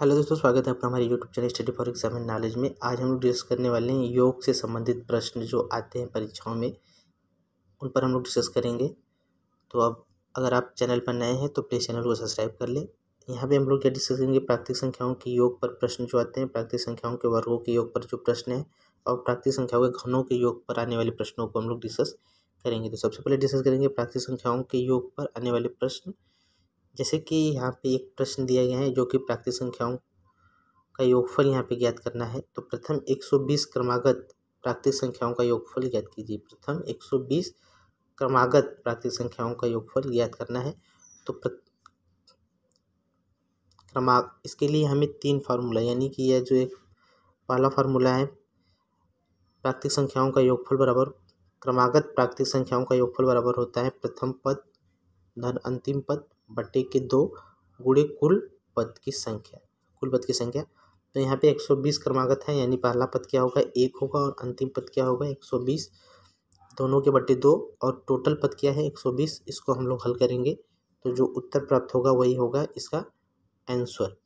hello दोस्तों स्वागत है आपका हमारे YouTube channel study for exam and knowledge में आज हम लोग डिस्कस करने वाले हैं योग से संबंधित प्रश्न जो आते हैं परीक्षाओं में उन पर हम लोग डिस्कस करेंगे तो अब अगर आप चैनल पर नए हैं तो प्लीज़ चैनल को सब्सक्राइब कर लें यहाँ पे हम लोग क्या डिस्कस करेंगे प्राकृतिक संख्याओं के योग पर प्रश्न जो आते हैं प्राकृतिक संख्याओं के वर्गों के योग पर जो प्रश्न है और प्राकृतिक संख्याओं के घनों के योग पर आने वाले प्रश्नों को हम लोग डिस्कस करेंगे तो सबसे पहले डिस्कस करेंगे प्राकृतिक संख्याओं के योग पर आने वाले प्रश्न जैसे कि यहाँ पे एक प्रश्न दिया गया है जो कि प्राकृतिक संख्याओं का योगफल यहाँ पे ज्ञात करना है तो प्रथम 120 क्रमागत प्राकृतिक संख्याओं का योगफल ज्ञात कीजिए प्रथम 120 क्रमागत प्राकृतिक संख्याओं का योगफल ज्ञात करना है तो क्रमा इसके लिए हमें तीन फार्मूला यानी कि यह जो एक पहला फार्मूला है प्राकृतिक संख्याओं का योगफल बराबर क्रमागत प्राकृतिक संख्याओं का योगफल बराबर होता है प्रथम पद धन अंतिम पद बटे के दो गुड़े कुल पद की संख्या कुल पद की संख्या तो यहाँ पे 120 क्रमागत है यानी पहला पद क्या होगा एक होगा और अंतिम पद क्या होगा 120 दोनों के बटे दो और टोटल पद क्या है 120 इसको हम लोग हल करेंगे तो जो उत्तर प्राप्त होगा वही होगा इसका आंसर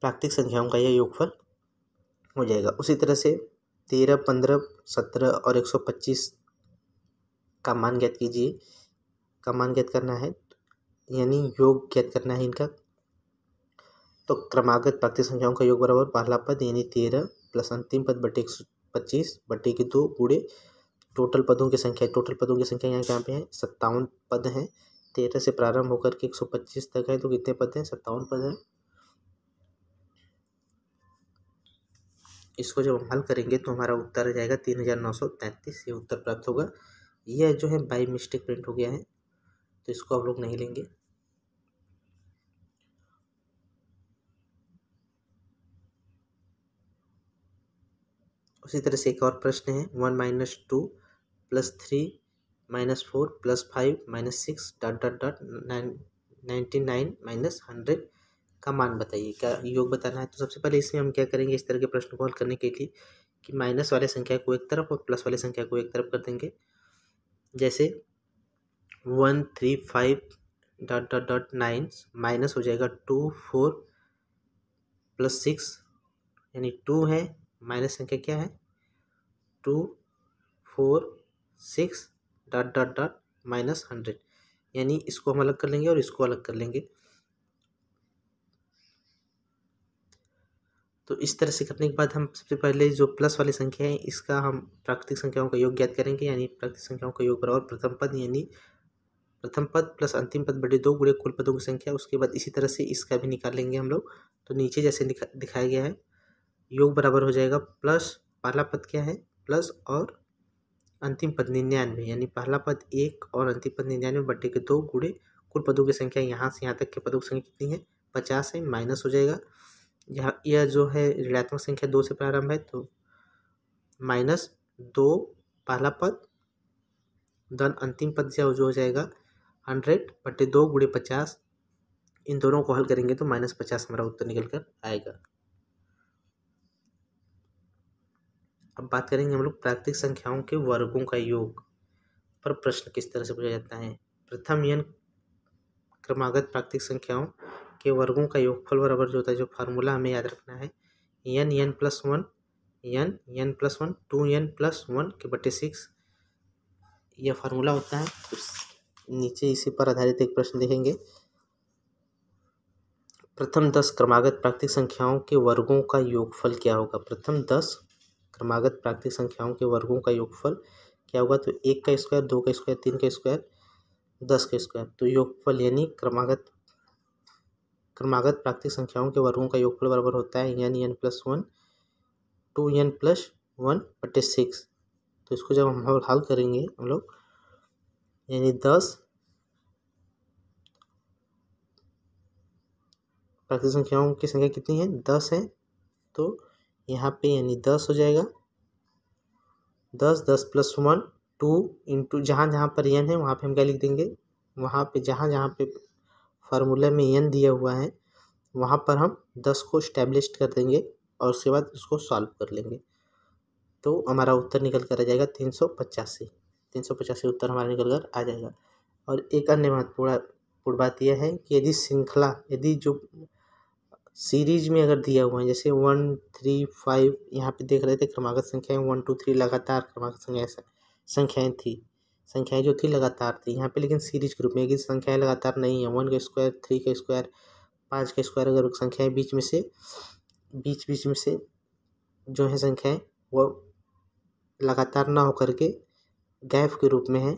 प्राकृतिक संख्याओं का यह योगफल हो जाएगा उसी तरह से तेरह पंद्रह सत्रह और एक सौ पच्चीस का मान ज्ञात कीजिए का मान ज्ञात करना है यानी योग ज्ञात करना है इनका तो क्रमागत प्राकृतिक संख्याओं का योग बराबर पहला पद यानी तेरह प्लस अंतिम पद बटे एक सौ पच्चीस बटे के दो पूरे टोटल पदों की संख्या टोटल पदों की संख्या यहाँ कहाँ पे है सत्तावन पद हैं तेरह से प्रारंभ होकर के एक सौ पच्चीस तक है तो कितने पद हैं सत्तावन पद हैं इसको जब हम हल करेंगे तो हमारा उत्तर आ जाएगा तीन हज़ार नौ सौ तैंतीस ये उत्तर प्राप्त होगा यह जो है बाई मिस्टेक प्रिंट हो गया है तो इसको आप लोग नहीं लेंगे उसी तरह से एक और प्रश्न है one minus two plus three minus four plus five minus six dot dot dot nine ninety nine minus hundred का मान बताइए क्या योग बताना है तो सबसे पहले इसमें हम क्या करेंगे इस तरह के प्रश्न को हल करने के लिए कि माइनस वाले संख्या को एक तरफ और प्लस वाले संख्या को एक तरफ कर देंगे जैसे one three five dot dot dot nine minus हो जाएगा टू फोर प्लस सिक्स यानी टू है माइनस संख्या क्या है two four six dot dot dot minus hundred यानी इसको हम अलग कर लेंगे और इसको अलग कर लेंगे तो इस तरह से करने के बाद हम सबसे पहले जो प्लस वाली संख्या है इसका हम प्राकृतिक संख्याओं का योग ज्ञात करेंगे यानी प्राकृतिक संख्याओं का योग बराबर प्रथम पद यानी प्रथम पद प्लस अंतिम पद बटे दो गुड़े कुल पदों की संख्या उसके बाद इसी तरह से इसका भी निकाल लेंगे हम लोग तो नीचे जैसे दिखा, दिखाया गया है योग बराबर हो जाएगा प्लस पहला पद क्या है प्लस और अंतिम पद निन्यानवे यानी पहला पद एक और अंतिम पद निन्यानवे बढ़े के दो गुड़े कुल पदों की संख्या यहाँ से यहाँ तक के पदों की संख्या कितनी है पचास है माइनस हो जाएगा यहाँ यह जो है ऋणात्मक संख्या दो से प्रारंभ है तो माइनस दो पहला पद धन अंतिम पद से जो हो जाएगा हंड्रेड बटे दो गुड़े पचास इन दोनों को हल करेंगे तो माइनस पचास हमारा उत्तर निकल कर आएगा अब बात करेंगे हम लोग प्राकृतिक संख्याओं के वर्गों का योग पर प्रश्न किस तरह से पूछा जाता है प्रथम यन क्रमागत प्राकृतिक संख्याओं के वर्गों का योगफल बराबर जो होता है जो फार्मूला हमें याद रखना है N N plus one N N plus one two N plus one के बटे सिक्स यह फार्मूला होता है नीचे इसी पर आधारित एक प्रश्न देखेंगे प्रथम दस क्रमागत प्राकृतिक संख्याओं के वर्गों का योगफल क्या होगा प्रथम दस क्रमागत प्राकृतिक संख्याओं के वर्गों का योगफल क्या होगा तो एक का स्क्वायर दो का स्क्वायर तीन का स्क्वायर दस का स्क्वायर तो योगफल यानी क्रमागत क्रमागत प्राकृतिक संख्याओं के वर्गों का योगफल बराबर होता है N N plus one two N plus one बटे सिक्स तो इसको जब हम हल करेंगे हम लोग यानी दस प्राकृतिक संख्याओं की संख्या कितनी है दस है तो यहाँ पे यानी दस हो जाएगा दस दस प्लस वन टू इंटू जहाँ जहाँ पर एन है वहाँ पे हम क्या लिख देंगे वहाँ पे जहाँ जहाँ पे फार्मूला में एन दिया हुआ है वहाँ पर हम दस को स्टैब्लिश कर देंगे और उसके बाद उसको सॉल्व कर लेंगे तो हमारा उत्तर निकल कर आ जाएगा तीन सौ पचासी तीन सौ पचासी उत्तर हमारा निकल कर आ जाएगा और एक अन्य महत्वपूर्ण बात यह है कि यदि श्रृंखला यदि जो सीरीज में अगर दिया हुआ है जैसे वन थ्री फाइव यहाँ पे देख रहे थे क्रमागत संख्याएं वन टू थ्री लगातार क्रमागत संख्या संख्याएं थी संख्याएं जो थी लगातार थी यहाँ पे लेकिन सीरीज के रूप में एक संख्याएं लगातार नहीं है वन का स्क्वायर थ्री का स्क्वायर पाँच का स्क्वायर अगर संख्याएं बीच में से बीच बीच में से जो है संख्याएं वो लगातार ना होकर के गैप के रूप में है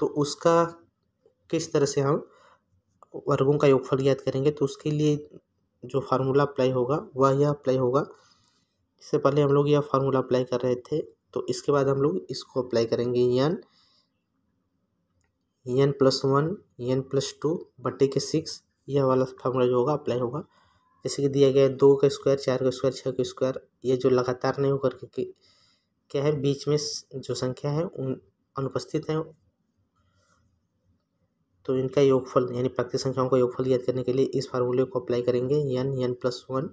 तो उसका किस तरह से हम वर्गों का योगफल याद करेंगे तो उसके लिए जो फार्मूला अप्लाई होगा वह यह अप्लाई होगा इससे पहले हम लोग यह फार्मूला अप्लाई कर रहे थे तो इसके बाद हम लोग इसको अप्लाई करेंगे N N plus one N plus two बटे के सिक्स यह वाला फार्मूला जो होगा अप्लाई होगा जैसे कि दिया गया है दो का स्क्वायर चार का स्क्वायर छः का स्क्वायर ये जो लगातार नहीं होकर के क्या है बीच में जो संख्या है उन अनुपस्थित हैं तो इनका योगफल यानी प्राकृतिक संख्याओं का योगफल याद करने के लिए इस फार्मूले को अप्लाई करेंगे n N plus one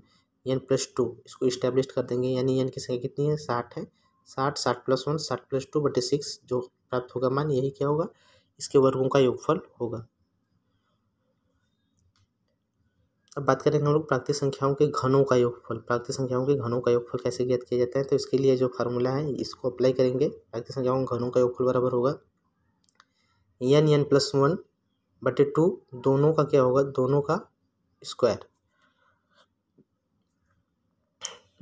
N plus two इसको इस्टेब्लिश कर देंगे यानी यन की संख्या कितनी है साठ है साठ साठ प्लस वन साठ प्लस टू बटे सिक्स जो प्राप्त होगा मान यही क्या होगा इसके वर्गों का योगफल होगा अब बात करेंगे हम लोग प्राकृतिक संख्याओं के घनों का योगफल प्राकृतिक संख्याओं के घनों का योगफल कैसे ज्ञात किया जाता है तो इसके लिए जो फार्मूला है इसको अप्लाई करेंगे प्राकृतिक संख्याओं के घनों का योगफल बराबर होगा एन एन प्लस वन बटे टू दोनों का क्या होगा दोनों का स्क्वायर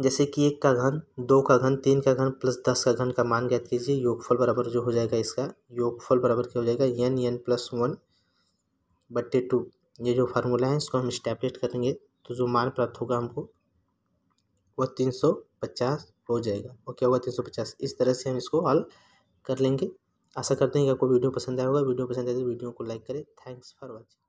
जैसे कि एक का घन दो का घन तीन का घन प्लस दस का घन का मान ज्ञात कीजिए योगफल बराबर जो हो जाएगा इसका योगफल बराबर क्या हो जाएगा एन एन प्लस वन बट्टे टू ये जो फार्मूला है इसको हम स्टैपलेट करेंगे तो जो मान प्राप्त होगा हमको वह तीन सौ पचास हो जाएगा और क्या होगा तीन सौ पचास इस तरह से हम इसको हल कर लेंगे आशा करते हैं कि आपको वीडियो पसंद आएगा वीडियो पसंद आए तो वीडियो को लाइक करें थैंक्स फॉर वॉचिंग